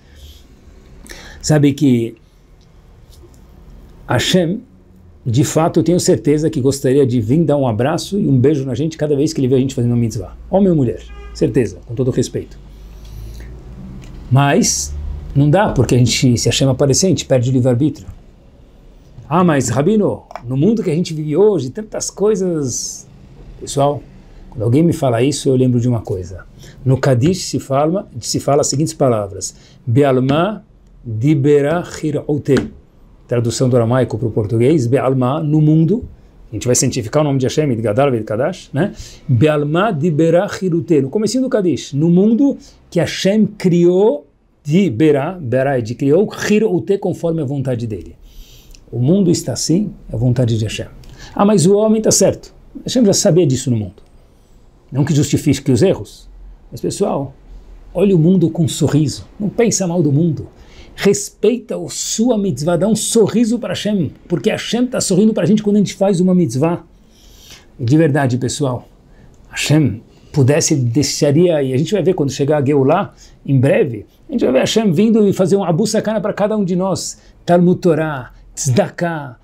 Sabe que Hashem, de fato, eu tenho certeza que gostaria de vir dar um abraço e um beijo na gente cada vez que ele vê a gente fazendo uma mitzvah. Homem ou mulher, certeza, com todo respeito. Mas não dá, porque a gente, se a chama perde o livre-arbítrio. Ah, mas Rabino, no mundo que a gente vive hoje, tantas coisas. Pessoal, quando alguém me fala isso, eu lembro de uma coisa. No Kadish se fala, se fala as seguintes palavras: Bealma dibera Tradução do aramaico para o português: Bealma, no mundo. A gente vai cientificar o nome de Hashem, de Gadar, de Kadash, né? Bealma dibera No comecinho do Kadish, no mundo que Hashem criou de Berá, Berá é de criou, ou ter conforme a vontade dele. O mundo está assim, é a vontade de Hashem. Ah, mas o homem está certo. Hashem já sabia disso no mundo. Não que justifique os erros. Mas pessoal, olhe o mundo com um sorriso. Não pensa mal do mundo. Respeita a sua mitzvah, dá um sorriso para Hashem, porque Hashem está sorrindo para a gente quando a gente faz uma mitzvah. E de verdade, pessoal, Hashem pudesse, deixaria, e a gente vai ver quando chegar a Geulah, em breve, a gente vai ver Hashem vindo e fazer um abu sacana para cada um de nós, Talmud Torah, Tzedakah,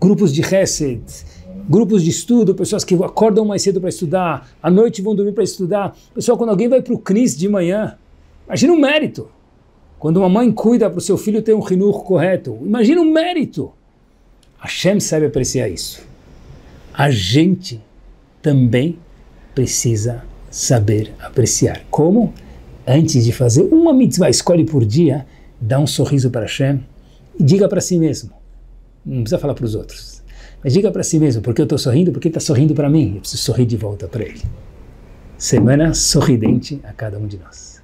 grupos de Hesed, grupos de estudo, pessoas que acordam mais cedo para estudar, à noite vão dormir para estudar. Pessoal, quando alguém vai para o Cris de manhã, imagina o um mérito. Quando uma mãe cuida para o seu filho ter um rinur correto, imagina o um mérito. Hashem sabe apreciar isso. A gente também precisa saber apreciar. Como? Antes de fazer uma mitzvah, escolhe por dia, dá um sorriso para Hashem e diga para si mesmo. Não precisa falar para os outros. Mas diga para si mesmo, porque eu estou sorrindo, porque ele está sorrindo para mim. Eu preciso sorrir de volta para ele. Semana sorridente a cada um de nós.